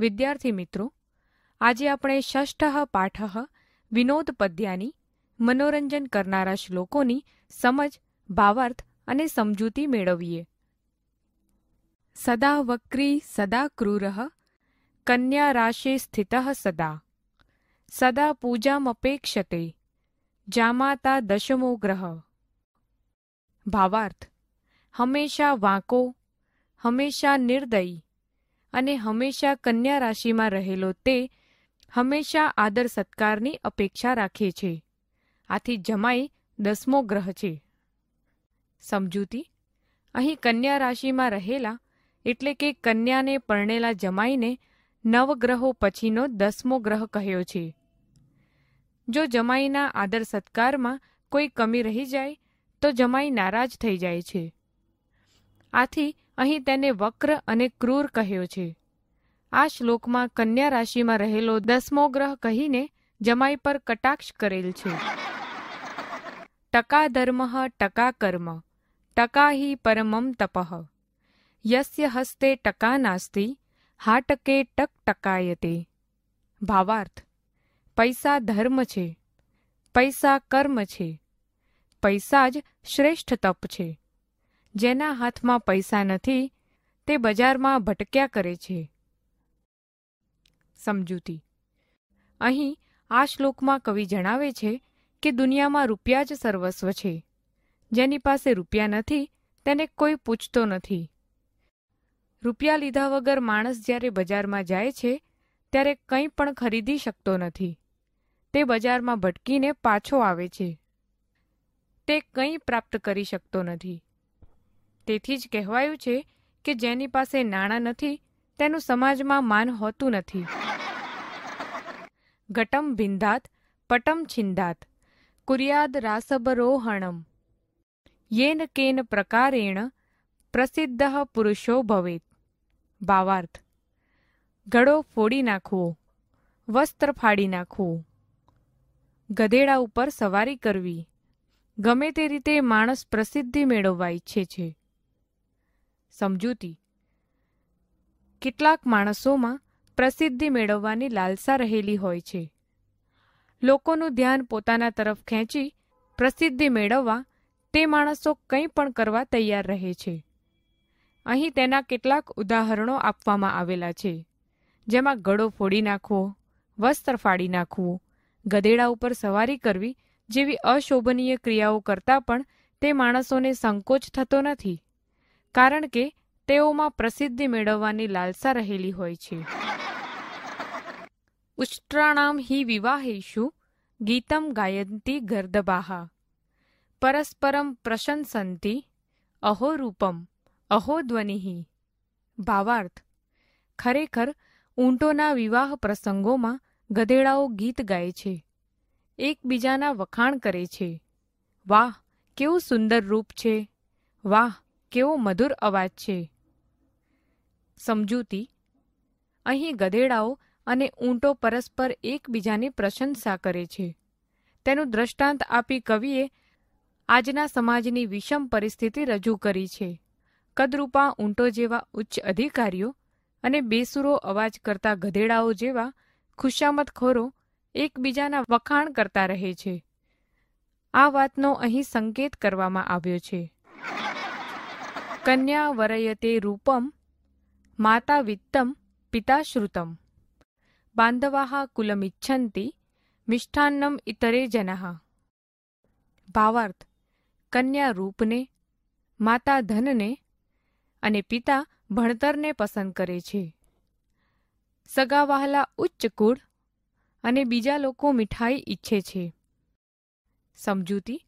વિદ્યાર્થી મિત્રો આજે આપણે ષષ્ઠ પાઠ વિનોદ પદ્યાની મનોરંજન કરનારા શ્લોકોની સમજ ભાવાર્થ અને સમજૂતી મેળવીએ સદા વક્રી સદા ક્રૂર કન્યા રાશે સ્થિત સદા સદા પૂજામપેક્ષતે જામાતા દશમો ગ્રહ ભાવાર્થ હંમેશા વાંકો હંમેશા નિર્દયી અને હંમેશા કન્યા રાશિમાં રહેલો તે હંમેશા આદર સત્કારની અપેક્ષા રાખે છે આથી જમાઈ દસમો ગ્રહ છે સમજૂતી અહીં કન્યા રાશિમાં રહેલા એટલે કે કન્યાને પરણેલા જમાઈને નવગ્રહો પછીનો દસમો ગ્રહ કહ્યો છે જો જમાઈના આદર સત્કારમાં કોઈ કમી રહી જાય તો જમાઈ નારાજ થઈ જાય છે આથી અહીં તેને વક્ર અને ક્રૂર કહ્યો છે આ શ્લોકમાં કન્યા રાશિમાં રહેલો દસમો ગ્રહ કહીને જમાઈ પર કટાક્ષ કરેલ છે ટકા ધર્મ ટકા કર્મ ટકા હિ પરમમ તપઃ યસ્ય હસ્તે ટકા નાસ્તિ ટકે ટક ટકાયતે ભાવાર્થ પૈસા ધર્મ છે પૈસા કર્મ છે પૈસા જ શ્રેષ્ઠ તપ છે જેના હાથમાં પૈસા નથી તે બજારમાં ભટક્યા કરે છે સમજૂતી અહીં આ શ્લોકમાં કવિ જણાવે છે કે દુનિયામાં રૂપિયા જ સર્વસ્વ છે જેની પાસે રૂપિયા નથી તેને કોઈ પૂછતો નથી રૂપિયા લીધા વગર માણસ જ્યારે બજારમાં જાય છે ત્યારે કંઈ પણ ખરીદી શકતો નથી તે બજારમાં ભટકીને પાછો આવે છે તે કંઈ પ્રાપ્ત કરી શકતો નથી તેથી જ કહેવાયું છે કે જેની પાસે નાણાં નથી તેનું સમાજમાં માન હોતું નથી ઘટમ ભિંધાત પટમ છિંદાત કુરિયાદ રાસબરોહણમ યેન કેન પ્રકારેણ પ્રસિદ્ધ પુરુષો ભવેત ભાવાર્થ ઘડો ફોડી નાખવો વસ્ત્ર ફાડી નાખવું ગધેડા ઉપર સવારી કરવી ગમે તે રીતે માણસ પ્રસિદ્ધિ મેળવવા ઈચ્છે છે સમજૂતી કેટલાક માણસોમાં પ્રસિદ્ધિ મેળવવાની લાલસા રહેલી હોય છે લોકોનું ધ્યાન પોતાના તરફ ખેંચી પ્રસિદ્ધિ મેળવવા તે માણસો કંઈ પણ કરવા તૈયાર રહે છે અહીં તેના કેટલાક ઉદાહરણો આપવામાં આવેલા છે જેમાં ગળો ફોડી નાખવો વસ્ત્ર ફાડી નાખવું ગધેડા ઉપર સવારી કરવી જેવી અશોભનીય ક્રિયાઓ કરતાં પણ તે માણસોને સંકોચ થતો નથી કારણ કે તેઓમાં પ્રસિદ્ધિ મેળવવાની લાલસા રહેલી હોય છે ઉષ્ટ્રાણામ હિ વિવાહેશુ ગીતમ ગાયંતી ગર્દબાહા પરસ્પરમ પ્રશંસંતિ અહો રૂપમ અહો ધ્વનિહિ ભાવાર્થ ખરેખર ઊંટોના વિવાહ પ્રસંગોમાં ગધેડાઓ ગીત ગાય છે એકબીજાના વખાણ કરે છે વાહ કેવું સુંદર રૂપ છે વાહ કેવો મધુર અવાજ છે સમજૂતી અહીં ગધેડાઓ અને ઊંટો પરસ્પર એકબીજાની પ્રશંસા કરે છે તેનું દ્રષ્ટાંત આપી કવિએ આજના સમાજની વિષમ પરિસ્થિતિ રજૂ કરી છે કદરૂપા ઊંટો જેવા ઉચ્ચ અધિકારીઓ અને બેસુરો અવાજ કરતા ગધેડાઓ જેવા ખુશામતખોરો એકબીજાના વખાણ કરતા રહે છે આ વાતનો અહીં સંકેત કરવામાં આવ્યો છે કન્યા વરયતે રૂપમ માતા વિત્તમ પિતા શ્રુતમ બાંધવા કુલમિચ્છંતિ મિષ્ઠાન્નમ ઇતરે જના ભાવાર્થ કન્યા રૂપને માતા ધનને અને પિતા ભણતરને પસંદ કરે છે સગા વહાલા ઉચ્ચ કુળ અને બીજા લોકો મીઠાઈ ઈચ્છે છે સમજૂતી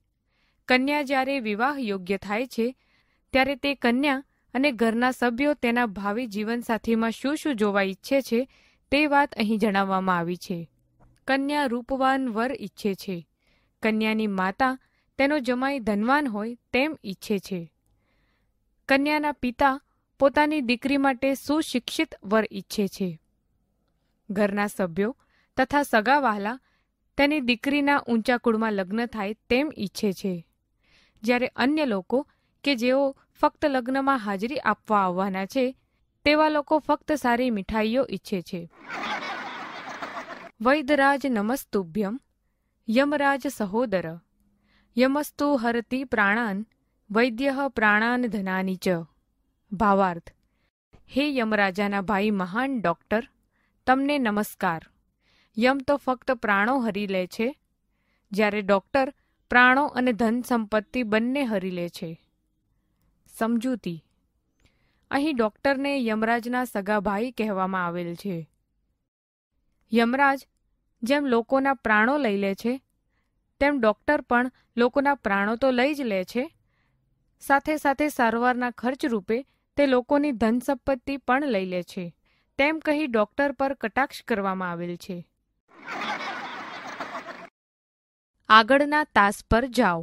કન્યા જ્યારે વિવાહ યોગ્ય થાય છે ત્યારે તે કન્યા અને ઘરના સભ્યો તેના ભાવિ જીવનસાથીમાં શું શું જોવા ઈચ્છે છે તે વાત અહીં જણાવવામાં આવી છે કન્યા રૂપવાન વર ઈચ્છે છે કન્યાની માતા તેનો જમાઈ ધનવાન હોય તેમ ઈચ્છે છે કન્યાના પિતા પોતાની દીકરી માટે સુશિક્ષિત વર ઈચ્છે છે ઘરના સભ્યો તથા સગા સગાવાહલા તેની દીકરીના ઊંચા કુળમાં લગ્ન થાય તેમ ઈચ્છે છે જ્યારે અન્ય લોકો કે જેઓ ફક્ત લગ્નમાં હાજરી આપવા આવવાના છે તેવા લોકો ફક્ત સારી મીઠાઈઓ ઈચ્છે છે વૈદરાજ નમસ્તુભ્યમ યમરાજ સહોદર યમસ્તુ હરતી પ્રાણાન વૈદ્ય પ્રાણાન ધનાની ચ ભાવાર્થ હે યમરાજાના ભાઈ મહાન ડૉક્ટર તમને નમસ્કાર યમ તો ફક્ત પ્રાણો હરી લે છે જ્યારે ડૉક્ટર પ્રાણો અને ધન સંપત્તિ બંને હરી લે છે સમજૂતી અહીં ડૉક્ટરને યમરાજના સગાભાઈ કહેવામાં આવેલ છે યમરાજ જેમ લોકોના પ્રાણો લઈ લે છે તેમ ડૉક્ટર પણ લોકોના પ્રાણો તો લઈ જ લે છે સાથે સાથે સારવારના ખર્ચ રૂપે તે લોકોની ધન સંપત્તિ પણ લઈ લે છે તેમ કહી ડૉક્ટર પર કટાક્ષ કરવામાં આવેલ છે આગળના તાસ પર જાઓ